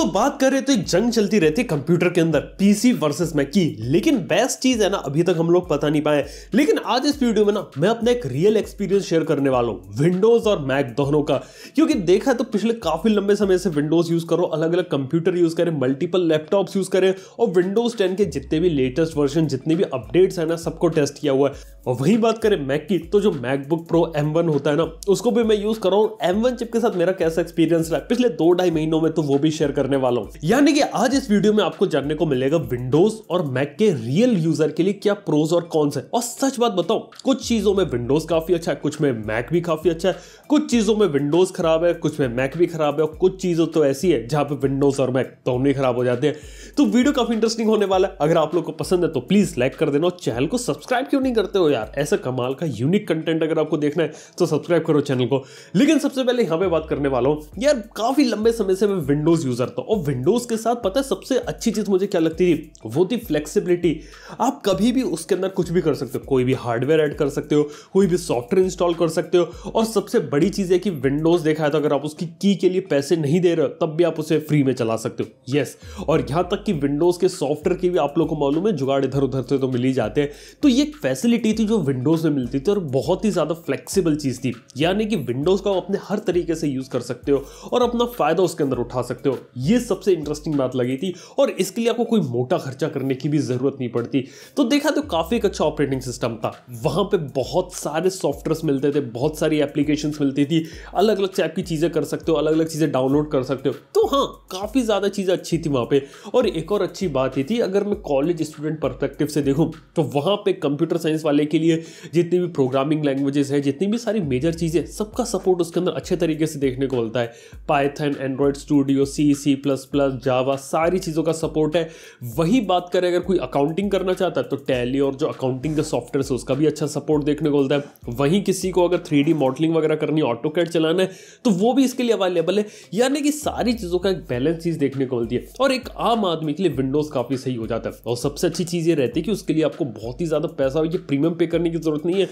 दोस्तों बात कर रहे तो एक जंग चलती रहती है कंप्यूटर के अंदर पीसी वर्सेस मैक की लेकिन बेस्ट चीज है ना अभी तक हम लोग पता नहीं पाए लेकिन आज इस वीडियो में ना मैं अपना एक रियल एक्सपीरियंस शेयर करने वाला हूँ विंडोज और मैक दोनों का क्योंकि देखा तो पिछले काफी लंबे समय से विंडोज यूज करो अलग अलग कंप्यूटर यूज करें मल्टीपल लैपटॉप यूज करें और विंडोज टेन के जितने भी लेटेस्ट वर्जन जितने भी अपडेट्स है ना सबको टेस्ट किया हुआ है और वही बात करें मैक की तो जो मैकबुक प्रो एम वन होता है ना उसको भी मैं यूज कर रहा हूँ एम वन चिप के साथ मेरा कैसा एक्सपीरियंस रहा पिछले दो ढाई महीनों में तो वो भी शेयर करने वाला हूँ यानी कि आज इस वीडियो में आपको जानने को मिलेगा विंडोज और मैक के रियल यूजर के लिए क्या प्रोज और कॉन्स है और सच बात बताओ कुछ चीजों में विंडोज काफी अच्छा है कुछ में मैक भी काफी अच्छा है कुछ चीजों में विंडोज खराब है कुछ में मैक भी खराब है और कुछ चीजों तो ऐसी है जहां पे विंडोज और मैक दोनों ही खराब हो जाते हैं तो वीडियो काफी इंटरेस्टिंग होने वाला है अगर आप लोग को पसंद है तो प्लीज लाइक कर देना और चैनल को सब्सक्राइब क्यों नहीं करते हो यार ऐसा कमाल का यूनिक कंटेंट अगर आपको देखना है तो सब्सक्राइब करो चैनल को लेकिन सबसे पहले यहाँ पे बात करने वाला हूँ यार काफ़ी लंबे समय से मैं विंडोज़ यूज़र था और विंडोज़ के साथ पता है सबसे अच्छी चीज़ मुझे क्या लगती थी वो थी फ्लेक्सीबिलिटी आप कभी भी उसके अंदर कुछ भी कर सकते हो कोई भी हार्डवेयर एड कर सकते हो कोई भी सॉफ्टवेयर इंस्टॉल कर सकते हो और सबसे बड़ी चीज़ है कि विंडोज़ देखा है तो अगर आप उसकी की के लिए पैसे नहीं दे रहे हो तब भी आप उसे फ्री में चला सकते हो यस और यहाँ तक कि विंडोज़ के सॉफ्टवेयर की भी आप लोग को मालूम है जुगाड़ इधर उधर से तो मिल ही जाते हैं तो ये फैसिलिटी थी जो विंडोज़ में मिलती थी और बहुत ही ज़्यादा फ्लेक्सिबल चीज़ थी यानी कि विंडोज़ को आप अपने हर तरीके से यूज़ कर सकते हो और अपना फ़ायदा उसके अंदर उठा सकते हो ये सबसे इंटरेस्टिंग बात लगी थी और इसके लिए आपको कोई मोटा खर्चा करने की भी ज़रूरत नहीं पड़ती तो देखा तो काफ़ी एक अच्छा ऑपरेटिंग सिस्टम था वहां पर बहुत सारे सॉफ्टवेयर मिलते थे बहुत सारी एप्लीकेशन मिलती थी अलग अलग टाइप की चीज़ें कर सकते हो अलग अलग चीज़ें डाउनलोड कर सकते हो तो हाँ काफ़ी ज़्यादा चीज़ें अच्छी थी वहां पर और एक और अच्छी बात ये थी अगर मैं कॉलेज स्टूडेंट परस्पेक्टिव से देखूँ तो वहां पे कंप्यूटर साइंस वाले के लिए जितनी भी प्रोग्रामिंग लैंग्वेजेस हैं जितनी भी सारी मेजर चीज़ें सबका सपोर्ट उसके अंदर अच्छे तरीके से देखने को मिलता है Python Android Studio C C plus plus Java सारी चीज़ों का सपोर्ट है वही बात करें अगर कोई अकाउंटिंग करना चाहता है तो टैली और जो अकाउंटिंग का सॉफ्टवेयर है उसका भी अच्छा सपोर्ट देखने को मिलता है वहीं किसी को अगर थ्री मॉडलिंग वगैरह करनी ऑटो कैट चलाना है तो वो भी इसके लिए अवेलेबल है यानी कि सारी चीज़ों का एक बैलेंस चीज़ देखने को मिलती है और एक आम आदमी के लिए विंडोज़ काफ़ी सही हो जाता है और सबसे अच्छी चीज़ ये रहती है कि उसके लिए आपको बहुत ही ज़्यादा पैसा ये प्रीमियम पे करने की ज़रूरत नहीं है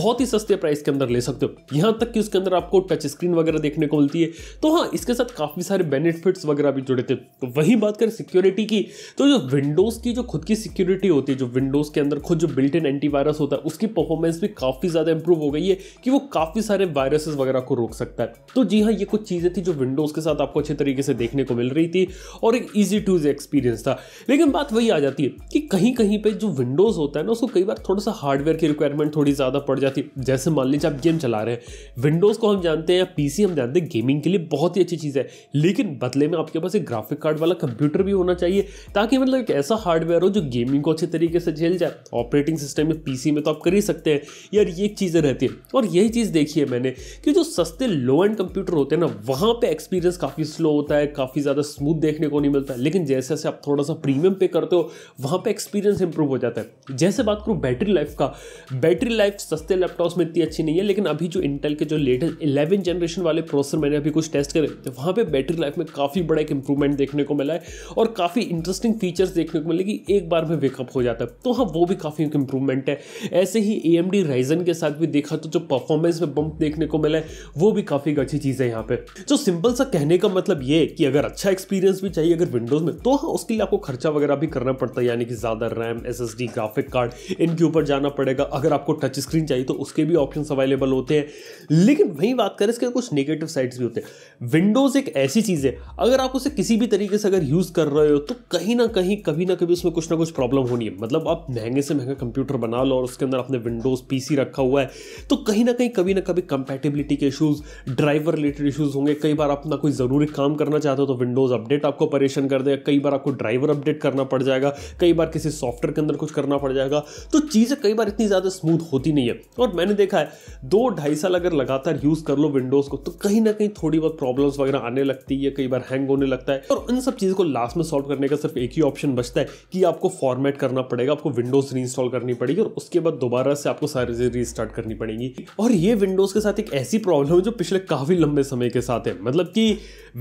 बहुत ही सस्ते प्राइस के अंदर ले सकते हो यहाँ तक कि उसके अंदर आपको टच स्क्रीन वगैरह देखने को मिलती है तो हाँ इसके साथ काफ़ी सारे बेनिफिट्स वगैरह भी जुड़े थे तो वही बात करें सिक्योरिटी की तो जो विंडोज़ की जो खुद की सिक्योरिटी होती है जो विंडोज़ के अंदर खुद जो बिल्ट इन एंटीवायरस होता है उसकी परफॉर्मेंस भी काफ़ी ज़्यादा इंप्रूव हो गई है कि वो काफ़ी सारे वायरसेस वगैरह को रोक सकता है तो जी हाँ ये कुछ चीज़ें थी जो विंडोज़ के साथ आपको अच्छे तरीके से देखने को मिल रही थी और एक ईजी टू एक्सपीरियंस था लेकिन बात वही आ जाती है कि कहीं कहीं पर जो विंडोज़ होता है ना उसको कई बार थोड़ा सा हार्ड हार्डवेयर की रिक्वायरमेंट थोड़ी ज़्यादा पड़ जाती जैसे मान लीजिए आप गेम चला रहे हैं विंडोज़ को हम जानते हैं या पीसी हम जानते हैं गेमिंग के लिए बहुत ही अच्छी चीज़ है लेकिन बदले में आपके पास एक ग्राफिक कार्ड वाला कंप्यूटर भी होना चाहिए ताकि मतलब एक ऐसा हार्डवेयर हो जो गेमिंग को अच्छे तरीके से झेल जाए ऑपरेटिंग सिस्टम में पीसी में तो आप कर ही सकते हैं यार ये चीज़ें रहती है और यही चीज़ देखी है मैंने कि जो सस्ते लो एंड कंप्यूटर होते हैं ना वहाँ पर एक्सपीरियंस काफ़ी स्लो होता है काफ़ी ज़्यादा स्मूथ देखने को नहीं मिलता है लेकिन जैसे जैसे आप थोड़ा सा प्रीमियम पे करते हो वहाँ पर एक्सपीरियंस इंप्रूव हो जाता है जैसे बात करूँ बैटरी लाइफ का बैटरी लाइफ सस्ते लैपटॉप्स में इतनी अच्छी नहीं है लेकिन अभी जो इंटेल के जो लेटेस्ट इलेवन जनरेशन वाले प्रोसेसर मैंने अभी कुछ टेस्ट करे तो वहाँ पर बैटरी लाइफ में काफ़ी बड़ा एक इंप्रूवमेंट देखने को मिला है और काफ़ी इंटरेस्टिंग फीचर्स देखने को मिले कि एक बार में वेकअप हो जाता है तो हाँ वो भी काफ़ी एक इंप्रूवमेंट है ऐसे ही ए एम राइजन के साथ भी देखा तो जो परफॉर्मेंस में बम्प देखने को मिला है वो भी काफ़ी एक अच्छी चीज़ है यहाँ पर तो सिंपल सा कहने का मतलब ये कि अगर अच्छा एक्सपीरियंस भी चाहिए अगर विंडोज़ में तो हाँ उसके लिए आपको खर्चा वगैरह भी करना पड़ता है यानी कि ज़्यादा रैम एस ग्राफिक कार्ड इनके ऊपर जाना पड़ता पड़ेगा अगर आपको टच स्क्रीन चाहिए तो उसके भी ऑप्शन अवेलेबल होते हैं लेकिन वहीं बात करें इसके कुछ नेगेटिव साइड्स भी होते हैं विंडोज़ एक ऐसी चीज़ है अगर आप उसे किसी भी तरीके से अगर यूज़ कर रहे हो तो कहीं ना कहीं कभी ना कभी उसमें कुछ ना कुछ प्रॉब्लम होनी है मतलब आप महंगे से महंगा कंप्यूटर बना लो और उसके अंदर आपने विंडोज़ पीसी रखा हुआ है तो कहीं ना कहीं कभी ना कभी कंपेटेबिलिटी के इशूज़ ड्राइवर रिलेटेड इशूज़ होंगे कई बार अपना कोई ज़रूरी काम करना चाहते हो तो विंडोज़ अपडेट आपको परेशान कर देगा कई बार आपको ड्राइवर अपडेट करना पड़ जाएगा कई बार किसी सॉफ्टवेयर के अंदर कुछ करना पड़ जाएगा तो चीज़ें कई बार इतनी ज़्यादा स्मूथ होती नहीं है और मैंने देखा है दो ढाई साल अगर लगातार यूज़ कर लो विंडोज़ को तो कहीं ना कहीं थोड़ी बहुत प्रॉब्लम्स वगैरह आने लगती है कई बार हैंग होने लगता है और इन सब चीज़ को लास्ट में सॉल्व करने का सिर्फ एक ही ऑप्शन बचता है कि आपको फॉर्मेट करना पड़ेगा आपको विंडोज़ री करनी पड़ेगी और उसके बाद दोबारा से आपको सारी रीस्टार्ट करनी पड़ेगी और ये विंडोज़ के साथ एक ऐसी प्रॉब्लम है जो पिछले काफ़ी लंबे समय के साथ है मतलब कि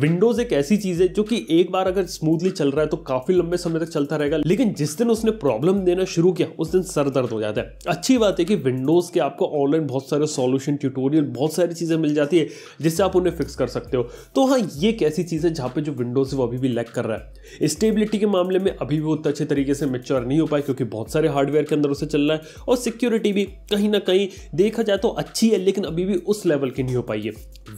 विंडोज़ एक ऐसी चीज़ है जो कि एक बार अगर स्मूथली चल रहा है तो काफ़ी लंबे समय तक चलता रहेगा लेकिन जिस दिन उसने प्रॉब्लम देना शुरू किया उस दिन सर दर्द हो जाता है अच्छी बात है कि विंडोज़ के आपको ऑनलाइन बहुत सारे सॉल्यूशन ट्यूटोरियल बहुत सारी चीज़ें मिल जाती है जिससे आप उन्हें फिक्स कर सकते हो तो हाँ ये एक ऐसी चीज़ है जहाँ पे जो विंडोज़ है वो अभी भी लैक कर रहा है स्टेबिलिटी के मामले में अभी भी उतना अच्छे तरीके से मेच्योर नहीं हो पाए क्योंकि बहुत सारे हार्डवेयर के अंदर उसे चल रहा है और सिक्योरिटी भी कहीं ना कहीं देखा जाए तो अच्छी है लेकिन अभी भी उस लेवल की नहीं हो पाई है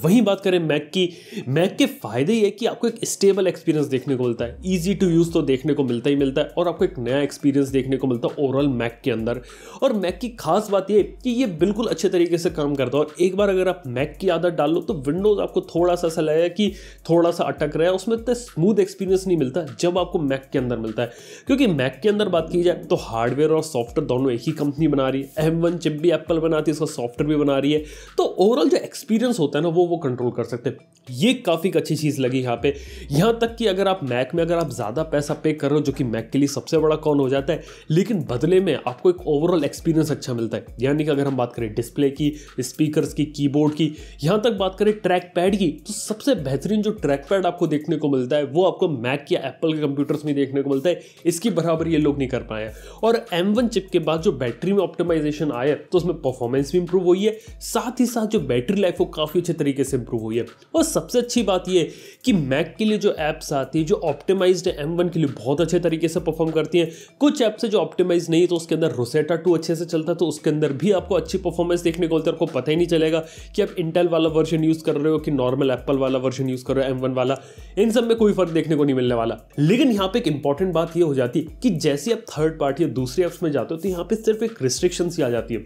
वहीं बात करें मैक की मैक के फायदे ये कि आपको एक स्टेबल एक्सपीरियंस देखने को मिलता है ईजी टू यूज़ तो देखने को मिलता ही मिलता है और आपको एक नया एक्सपीरियंस देखने को मिलता है ओवरऑल मैक के अंदर और और मैक की खास बात यह कि ये बिल्कुल अच्छे तरीके से काम करता है और एक बार अगर आप मैक की आदत डाल लो तो विंडोज़ आपको थोड़ा सा ऐसा लगेगा कि थोड़ा सा अटक रहा है उसमें इतना स्मूथ एक्सपीरियंस नहीं मिलता जब आपको मैक के अंदर मिलता है क्योंकि मैक के अंदर बात की जाए तो हार्डवेयर और सॉफ्टवेयर दोनों एक ही कंपनी बना रही है एम चिप भी एप्पल बनाती है उसका सॉफ्टवेयर भी बना रही है तो ओवरऑल जो एक्सपीरियंस होता है ना वो वो कंट्रोल कर सकते हैं ये काफ़ी अच्छी चीज़ लगी यहाँ पे यहाँ तक कि अगर आप मैक में अगर आप ज़्यादा पैसा पे कर रहे हो जो कि मैक के लिए सबसे बड़ा कौन हो जाता है लेकिन बदले में आपको एक ओवरऑल एक्सपीरियंस अच्छा मिलता है यानी कि अगर हम बात करें डिस्प्ले की स्पीकर्स की कीबोर्ड की यहाँ तक बात करें ट्रैक पैड की तो सबसे बेहतरीन जो ट्रैक पैड आपको देखने को मिलता है वो आपको मैक या एप्पल के कंप्यूटर्स में देखने को मिलता है इसकी बराबर ये लोग नहीं कर पाए और एम चिप के बाद जो बैटरी में ऑप्टिमाइजेशन आया तो उसमें परफॉर्मेंस भी इंप्रूव हुई है साथ ही साथ जो बैटरी लाइफ वो काफ़ी अच्छे तरीके से इंप्रूव हुई है और सबसे अच्छी बात यह कि मैक के लिए जो ऐप्स आती है जो ऑप्टिमाइज्ड एम के लिए बहुत अच्छे तरीके से परफॉर्म करती हैं कुछ ऐप्स जो ऑप्टिमाइज नहीं तो उसके अंदर रोसेटा टू अच्छे से चलता है तो उसके अंदर भी आपको अच्छी परफॉर्मेंस देखने को मिलती है आपको पता ही नहीं चलेगा कि आप इंटेल वाला वर्जन यूज़ कर रहे हो कि नॉर्मल एप्पल वाला वर्जन यूज़ कर रहे हो एम वाला इन सब में कोई फर्क देखने को नहीं मिलने वाला लेकिन यहाँ पे एक इंपॉर्टेंट बात यह हो जाती है कि जैसे आप थर्ड पार्टी या दूसरे ऐप्स में जाते हो तो यहाँ पे सिर्फ एक रिस्ट्रिक्शन ही आ जाती है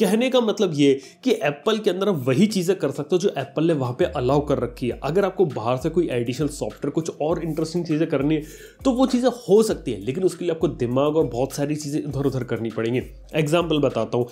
कहने का मतलब ये कि एप्पल के अंदर आप वही चीज़ें कर सकते हो जो एप्पल ने वहाँ पे अलाउ कर रखी है अगर आपको बाहर से कोई एडिशनल सॉफ्टवेयर कुछ और इंटरेस्टिंग चीज़ें करनी है तो वो चीज़ें हो सकती है लेकिन उसके लिए आपको दिमाग और बहुत सारी चीज़ें इधर उधर करनी पड़ेंगी एग्जाम्पल बताता हूँ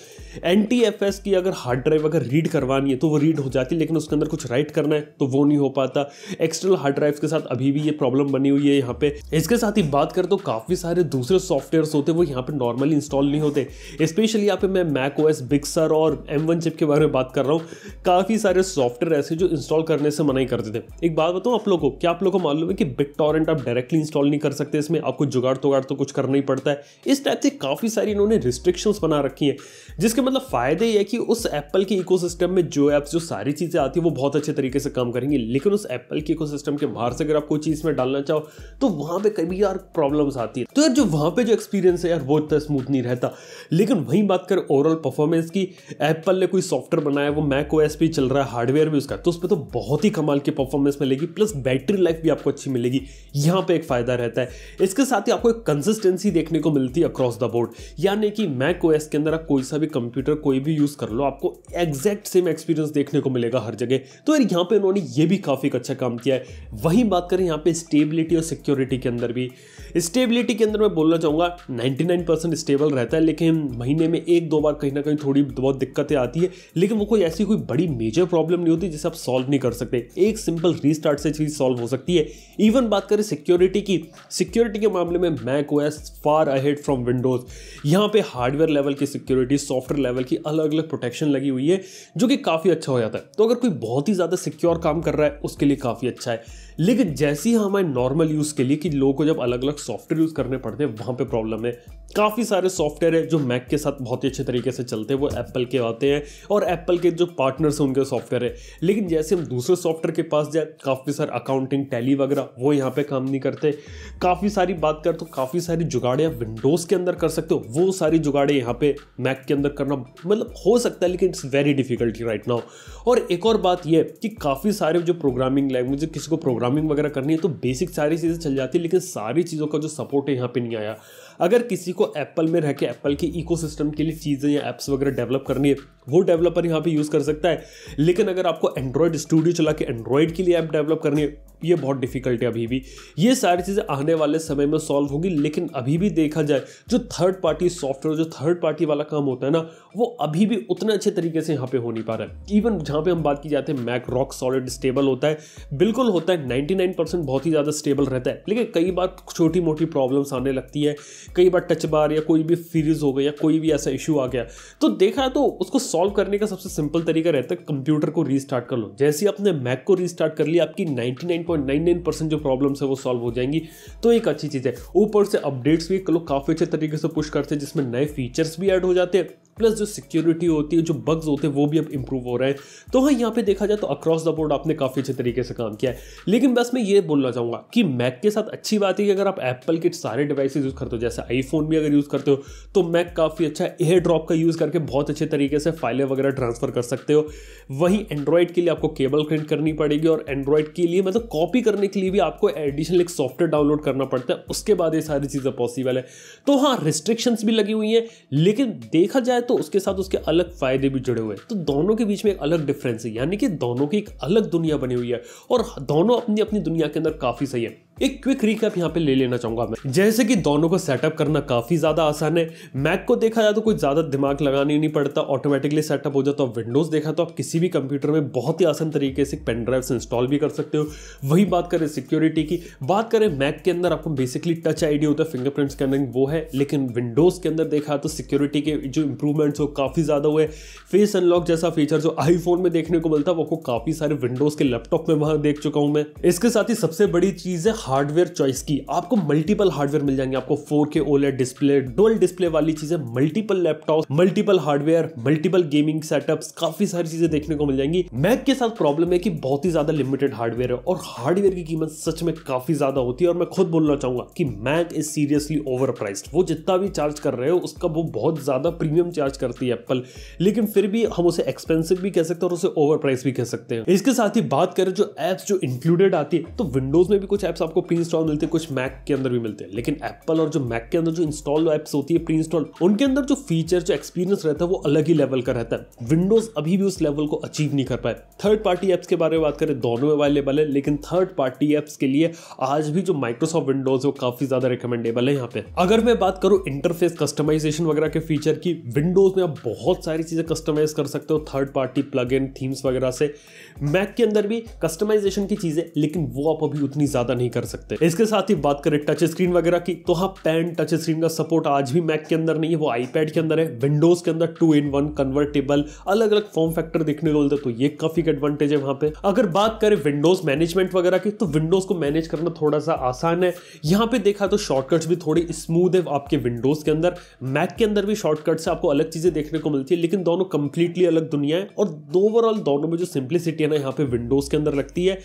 एन की अगर हार्ड ड्राइव अगर रीड करवानी है तो वो रीड हो जाती है लेकिन उसके अंदर कुछ राइट करना है तो वो नहीं हो पाता एक्सटर्नल हार्ड ड्राइव के साथ अभी भी ये प्रॉब्लम बनी हुई है यहाँ पे इसके साथ ही बात करें तो काफ़ी सारे दूसरे सॉफ्टवेयर होते हैं वो यहाँ पे नॉर्मली इंस्टॉल नहीं होते स्पेशली यहाँ पे मैं मैक एस बिक्सर और एम वन चिप के बारे में बात कर रहा हूँ काफ़ी सारे सॉफ्टवेयर ऐसे जो इंस्टॉल करने से मना ही करते थे एक बात बताऊँ आप लोगों को क्या आप लोग को मालूम है कि बिग टॉरेंट आप डायरेक्टली इंस्टॉल नहीं कर सकते इसमें आपको जुगाड़ तोगाड़ तो कुछ करना ही पड़ता है इस टाइप से काफ़ी सारी इन्होंने रिस्ट्रिक्शंस बना रखी हैं जिसके मतलब फ़ायदे ये है कि उस एप्पल के इको में जो ऐप्स जो सारी चीज़ें आती है वो बहुत अच्छे तरीके से काम करेंगी लेकिन उस एप्पल के इको के बाहर से अगर आप कोई चीज़ में डालना चाहो तो वहाँ पर कभी यार प्रॉब्लम्स आती है तो यार जो वहाँ पर जो एक्सपीरियंस है यार वो इतना स्मूथ नहीं रहता लेकिन वहीं बात करें ओवरऑल परफॉर्मेंस परफॉर्मेंस की एप्पल ने कोई सॉफ्टवेयर बनाया वो मैक ओ एस पे चल रहा है हार्डवेयर भी उसका तो उस पर तो बहुत ही कमाल की परफॉर्मेंस मिलेगी प्लस बैटरी लाइफ भी आपको अच्छी मिलेगी यहाँ पे एक फ़ायदा रहता है इसके साथ ही आपको एक कंसिस्टेंसी देखने को मिलती है अक्रॉस द बोर्ड यानी कि मैक ओ एस के अंदर आप कोई सा भी कंप्यूटर कोई भी यूज़ कर लो आपको एग्जैक्ट सेम एक्सपीरियंस देखने को मिलेगा हर जगह तो यार यहाँ पर उन्होंने ये भी काफ़ी अच्छा काम किया है वही बात करें यहाँ पे स्टेबिलिटी और सिक्योरिटी के अंदर भी स्टेबिलिटी के अंदर मैं बोलना चाहूँगा 99% स्टेबल रहता है लेकिन महीने में एक दो बार कहीं ना कहीं थोड़ी बहुत दिक्कतें आती है लेकिन वो कोई ऐसी कोई बड़ी मेजर प्रॉब्लम नहीं होती जिसे आप सॉल्व नहीं कर सकते एक सिंपल रीस्टार्ट से चीज़ सॉल्व हो सकती है इवन बात करें सिक्योरिटी की सिक्योरिटी के मामले में macOS far ahead from Windows यहाँ पे हार्डवेयर लेवल की सिक्योरिटी सॉफ्टवेयर लेवल की अलग अलग प्रोटेक्शन लगी हुई है जो कि काफ़ी अच्छा हो जाता है तो अगर कोई बहुत ही ज़्यादा सिक्योर काम कर रहा है उसके लिए काफ़ी अच्छा है लेकिन जैसे ही हमारे नॉर्मल यूज़ के लिए कि लोगों को जब अलग अलग सॉफ्टवेयर यूज़ करने पड़ते हैं वहाँ पे प्रॉब्लम है काफ़ी सारे सॉफ्टवेयर है जो मैक के साथ बहुत ही अच्छे तरीके से चलते हैं वो एप्पल के आते हैं और एप्पल के जो पार्टनर्स हैं उनके सॉफ्टवेयर है लेकिन जैसे हम दूसरे सॉफ्टवेयर के पास जाए काफ़ी सारे अकाउंटिंग टैली वगैरह वो यहाँ पर काम नहीं करते काफ़ी सारी बात कर तो काफ़ी सारी जुगाड़े आप विंडोज़ के अंदर कर सकते हो वो सारी जुगाड़े यहाँ पर मैक के अंदर करना मतलब हो सकता है लेकिन it's very difficulty right now और एक और बात यह कि काफ़ी सारे जो प्रोग्रामिंग लैंग्वेज किसी को प्रोग्राम प्रोग्रामिंग वगैरह करनी है तो बेसिक सारी चीज़ें चल जाती है लेकिन सारी चीज़ों का जो सपोर्ट है यहाँ पे नहीं आया अगर किसी को एप्पल में रह के एप्पल के इको के लिए चीज़ें या एप्स वगैरह डेवलप करनी है वो डेवलपर यहाँ पे यूज़ कर सकता है लेकिन अगर आपको एंड्रॉयड स्टूडियो चला के एंड्रॉयड के लिए ऐप डेवलप करनी है ये बहुत डिफिकल्ट है अभी भी ये सारी चीज़ें आने वाले समय में सॉल्व होगी लेकिन अभी भी देखा जाए जो थर्ड पार्टी सॉफ्टवेयर जो थर्ड पार्टी वाला काम होता है ना वो अभी भी उतने अच्छे तरीके से यहाँ पे हो नहीं पा रहा है इवन जहाँ पे हम बात की जाते हैं मैक रॉक सॉलिड स्टेबल होता है बिल्कुल होता है नाइन्टी बहुत ही ज़्यादा स्टेबल रहता है लेकिन कई बार छोटी मोटी प्रॉब्लम्स आने लगती है कई बार टच बार या कोई भी फ्रीज हो गया या कोई भी ऐसा इशू आ गया तो देखा तो उसको सॉल्व करने का सबसे सिंपल तरीका रहता है कंप्यूटर को रीस्टार्ट कर लो जैसे आपने मैक को रीस्टार्ट कर लिया आपकी नाइन्टी 99.99 जो प्रॉब्लम्स है वो सॉल्व हो जाएंगी तो एक अच्छी चीज़ है ऊपर से अपडेट्स भी लोग काफ़ी अच्छे तरीके से पुश करते हैं जिसमें नए फीचर्स भी ऐड हो जाते हैं प्लस जो सिक्योरिटी होती है जो बग्स होते हैं वो भी अब इंप्रूव हो रहे हैं तो हाँ यहाँ पे देखा जाए तो अक्रॉस द बोर्ड आपने काफ़ी अच्छे तरीके से काम किया है लेकिन बस मैं ये बोलना चाहूँगा कि मैक के साथ अच्छी बात है कि अगर आप एप्पल के सारे डिवाइस यूज़ करते हो जैसे आईफोन भी अगर यूज़ करते हो तो मैक काफ़ी अच्छा एयर ड्रॉप का यूज़ करके बहुत अच्छे तरीके से फाइलें वगैरह ट्रांसफ़र कर सकते हो वहीं एंड्रॉयड के लिए आपको केबल प्रिंट करनी पड़ेगी और एंड्रॉयड के लिए मतलब कॉपी करने के लिए भी आपको एडिशनल एक सॉफ्टवेयर डाउनलोड करना पड़ता है उसके बाद ये सारी चीज़ें पॉसिबल है तो हाँ रिस्ट्रिक्शंस भी लगी हुई हैं लेकिन देखा जाए तो उसके साथ उसके अलग फायदे भी जुड़े हुए हैं तो दोनों के बीच में एक अलग डिफरेंस है यानी कि दोनों की एक अलग दुनिया बनी हुई है और दोनों अपनी अपनी दुनिया के अंदर काफ़ी सही है एक क्विक रिकैप यहाँ पे ले लेना चाहूंगा मैं जैसे कि दोनों को सेटअप करना काफी ज्यादा आसान है मैक को देखा जाए तो कोई ज्यादा दिमाग लगाने नहीं पड़ता ऑटोमेटिकली सेटअप हो जाता है विंडोज देखा तो आप किसी भी कंप्यूटर में बहुत ही आसान तरीके से पेन ड्राइव इंस्टॉल भी कर सकते हो वही बात करें सिक्योरिटी की बात करें मैक के अंदर आपको बेसिकली टच आईडी होता है फिंगरप्रिंट स्कैनिंग वो है लेकिन विंडोज के अंदर देखा तो सिक्योरिटी के जो इंप्रूवमेंट्स हो काफ़ी ज़्यादा हुए फेस अनलॉक जैसा फीचर जो आईफोन में देखने को मिलता है वो काफ़ी सारे विंडोज के लैपटॉप में वहां देख चुका हूँ मैं इसके साथ ही सबसे बड़ी चीज़ है हार्डवेयर चॉइस की आपको मल्टीपल हार्डवेयर मिल जाएंगे आपको फोर के ओलेट डिस्प्ले डोल डिस्प्ले वाली चीजें multiple laptop multiple hardware multiple gaming setup काफी सारी चीजें देखने को मिल जाएंगी मैक के साथ प्रॉब्लम है कि बहुत ही ज्यादा लिमिटेड हार्डवेयर है और हार्डवेयर की कीमत सच में काफी ज्यादा होती है और मैं खुद बोलना चाहूंगा कि मैक इज सीरियसली ओवर वो जितना भी चार्ज कर रहे हो उसका वो बहुत ज्यादा प्रीमियम चार्ज करती है एप्पल लेकिन फिर भी हम उसे एक्सपेंसिव भी कह सकते हैं और उसे ओवर भी कह सकते हैं इसके साथ ही बात करें जो एप्स जो इंक्लूडेड आती है तो विंडोज में भी कुछ एप्स आपको आपको प्री इंस्टॉल मिलते हैं कुछ मैक के अंदर भी मिलते हैं लेकिन एप्पल और जो मैक के अंदर जो इंस्टॉल एप्स होती है प्री इंस्टॉल उनके अंदर जो फीचर जो एक्सपीरियंस रहता है वो अलग ही लेवल का रहता है विंडोज अभी भी उस लेवल को अचीव नहीं कर पाए थर्ड पार्टी एप्स के बारे में बात करें दोनों अवेलेबल है लेकिन थर्ड पार्टी एप्स के लिए आज भी जो माइक्रोसॉफ्ट विंडोज है वो काफी ज्यादा रिकमेंडेबल है यहाँ पे अगर मैं बात करूँ इंटरफेस कस्टमाइजेशन वगैरह के फीचर की विंडोज में आप बहुत सारी चीजें कस्टमाइज कर सकते हो थर्ड पार्टी प्लग थीम्स वगैरह से मैक के अंदर भी कस्टमाइजेशन की चीजें लेकिन वो आप अभी उतनी ज्यादा नहीं कर सकते हैं इसके साथ ही बात करें टच स्क्रीन वगैरह की तो हाँ पेन टच स्क्रीन का सपोर्ट आज भी मैक के अंदर नहीं है वो आईपैड के अंदर है विंडोज के अंदर टू इन वन कन्वर्टेबल अलग अलग फॉर्म फैक्टर देखने को मिलते तो ये काफी एडवांटेज है वहां पे अगर बात करें विंडोज मैनेजमेंट वगैरह की तो विंडोज को मैनेज करना थोड़ा सा आसान है यहाँ पे देखा तो शॉर्टकट्स भी थोड़ी स्मूथ है आपके विंडोज के अंदर मैक के अंदर भी शॉर्टकट से आपको अलग चीजें देखने को मिलती है लेकिन दोनों कंप्लीटली अलग दुनिया है और ओवरऑल दोनों में जो सिंप्लिसिटी है ना यहाँ पे विंडोज के अंदर लगती है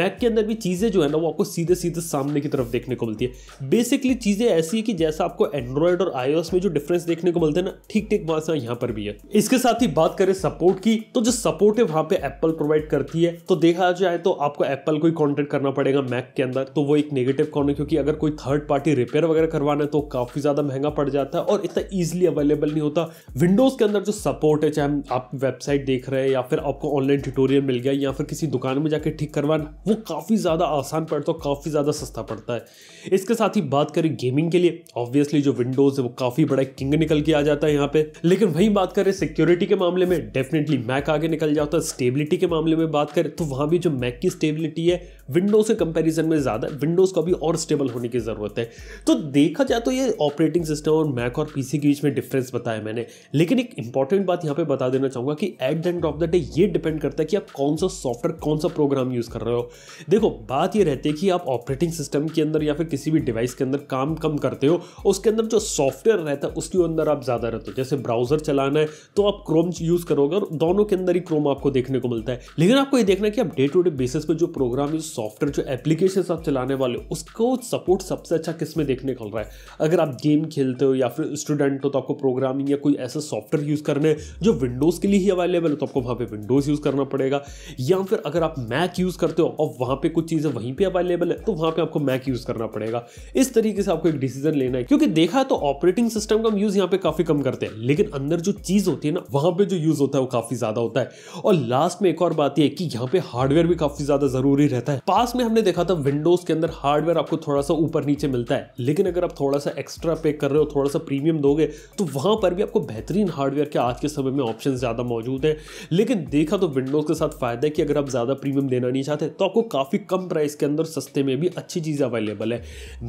मैक के अंदर भी चीजें जो है ना वो आपको सीधे सीधे सामने की तरफ देखने को मिलती है बेसिकली चीज़ें ऐसी है कि जैसा आपको एंड्रॉयड और आईओएस में जो डिफरेंस देखने को मिलते हैं ना ठीक ठीक वहाँ यहाँ पर भी है इसके साथ ही बात करें सपोर्ट की तो जो सपोर्ट है वहां पे एप्पल प्रोवाइड करती है तो देखा जाए तो आपको एप्पल को ही कॉन्टेक्ट करना पड़ेगा मैक के अंदर तो वो एक नेगेटिव कॉन है क्योंकि अगर कोई थर्ड पार्टी रिपेयर वगैरह करवाना है तो काफ़ी ज़्यादा महंगा पड़ जाता है और इतना ईजिली अवेलेबल नहीं होता विंडोज़ के अंदर जो सपोर्ट है चाहे आप वेबसाइट देख रहे हैं या फिर आपको ऑनलाइन ट्यूटोरियल मिल गया या फिर किसी दुकान में जाके ठीक करवाना वो काफ़ी ज़्यादा आसान पड़ता है काफ़ी काफ़ी ज़्यादा सस्ता पड़ता है इसके साथ ही बात करें गेमिंग के लिए ऑब्वियसली जो विंडोज़ है वो काफ़ी बड़ा किंग निकल के आ जाता है यहाँ पे लेकिन वहीं बात करें सिक्योरिटी के मामले में डेफिनेटली मैक आगे निकल जाता है स्टेबिलिटी के मामले में बात करें तो वहाँ भी जो मैक की स्टेबिलिटी है विंडोज के कंपैरिजन में ज़्यादा विंडोज़ का भी और स्टेबल होने की ज़रूरत है तो देखा जाए तो ये ऑपरेटिंग सिस्टम और मैक और पीसी के बीच में डिफरेंस बताया मैंने लेकिन एक इंपॉर्टेंट बात यहाँ पे बता देना चाहूँगा कि at the end of the day ये डिपेंड करता है कि आप कौन सा सॉफ्टवेयर कौन सा प्रोग्राम यूज़ कर रहे हो देखो बात ये रहती है कि आप ऑपरेटिंग सिस्टम के अंदर या फिर किसी भी डिवाइस के अंदर काम कम करते हो उसके अंदर जो सॉफ्टवेयर रहता है उसके अंदर आप ज़्यादा रहते हो जैसे ब्राउज़र चलाना है तो आप क्रोम यूज़ करोगे और दोनों के अंदर ही क्रोम आपको देखने को मिलता है लेकिन आपको ये देखना है कि आप डे टू डे बेसिस पर जो प्रोग्राम यूज सॉफ्टवेयर जो एप्लीकेशन आप चलाने वाले हो उसको सपोर्ट सबसे अच्छा किस में देखने को मिल रहा है अगर आप गेम खेलते हो या फिर स्टूडेंट हो तो आपको प्रोग्रामिंग या कोई ऐसा सॉफ्टवेयर यूज़ करना है जो विंडोज़ के लिए ही अवेलेबल हो तो आपको वहाँ पर विंडोज़ यूज़ करना पड़ेगा या फिर अगर आप मैक यूज़ करते हो और वहाँ पर कुछ चीज़ें वहीं पर अवेलेबल है तो वहाँ पर आपको मैक यूज़ करना पड़ेगा इस तरीके से आपको एक डिसीजन लेना है क्योंकि देखा तो ऑपरेटिंग सिस्टम का हम यूज़ यहाँ पर काफ़ी कम करते हैं लेकिन अंदर जो चीज़ होती है ना वहाँ पर जो यूज़ होता है वो काफ़ी ज़्यादा होता है और लास्ट में एक और बात यह कि यहाँ पे हार्डवेयर भी काफ़ी ज़्यादा ज़रूरी रहता है पास में हमने देखा था विंडोज के अंदर हार्डवेयर आपको थोड़ा सा ऊपर नीचे मिलता है लेकिन अगर आप थोड़ा सा एक्स्ट्रा पे कर रहे हो थोड़ा सा प्रीमियम दोगे तो वहां पर भी आपको बेहतरीन हार्डवेयर के आज के समय में ऑप्शन ज्यादा मौजूद है लेकिन देखा तो विंडोज के साथ फायदा है कि अगर आप ज्यादा प्रीमियम देना नहीं चाहते तो आपको काफी कम प्राइस के अंदर सस्ते में भी अच्छी चीज अवेलेबल है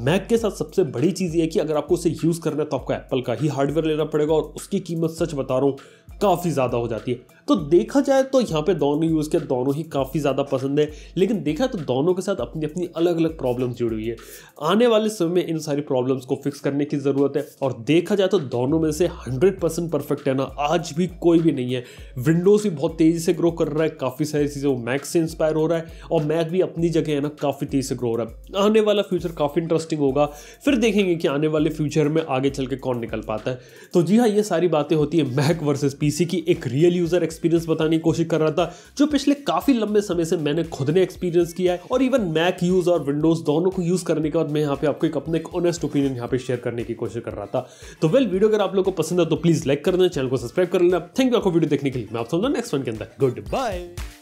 मैक के साथ सबसे बड़ी चीज ये कि अगर आपको उसे यूज करना है तो आपको एप्पल का ही हार्डवेयर लेना पड़ेगा और उसकी कीमत सच बता रहा हूँ काफी ज्यादा हो जाती है तो देखा जाए तो यहाँ पे दोनों यूज के दोनों ही काफी ज्यादा पसंद है लेकिन देखा तो दोनों के साथ अपनी अपनी अलग अलग प्रॉब्लम्स जुड़ी हुई है आने वाले समय में इन सारी प्रॉब्लम्स को फिक्स करने की ज़रूरत है और देखा जाए तो दोनों में से हंड्रेड परसेंट परफेक्ट है ना आज भी कोई भी नहीं है विंडोज़ भी बहुत तेज़ी से ग्रो कर रहा है काफ़ी सारी चीज़ें वो मैक से इंस्पायर हो रहा है और मैक भी अपनी जगह है ना काफ़ी तेज़ी से ग्रो हो रहा है आने वाला फ्यूचर काफ़ी इंटरेस्टिंग होगा फिर देखेंगे कि आने वाले फ्यूचर में आगे चल के कौन निकल पाता है तो जी हाँ ये सारी बातें होती है मैक वर्सेज पीसी की एक रियल यूज़र एक्सपीरियंस बताने की कोशिश कर रहा था जो पिछले काफ़ी लंबे समय से मैंने खुद ने एक्सपीरियंस किया किया है और इवन मैक यूज़ और विंडोज़ दोनों को यूज़ करने के बाद मैं यहाँ पे आपको एक अपने एक ऑनेस्ट ओपिनियन यहाँ पे शेयर करने की कोशिश कर रहा था तो वेल वीडियो अगर आप लोग को पसंद है तो प्लीज़ लाइक कर देना चैनल को सब्सक्राइब कर लेना थैंक यू आपको वीडियो देखने के लिए मैं आप समझा नेक्स्ट वन के अंदर गुड बाय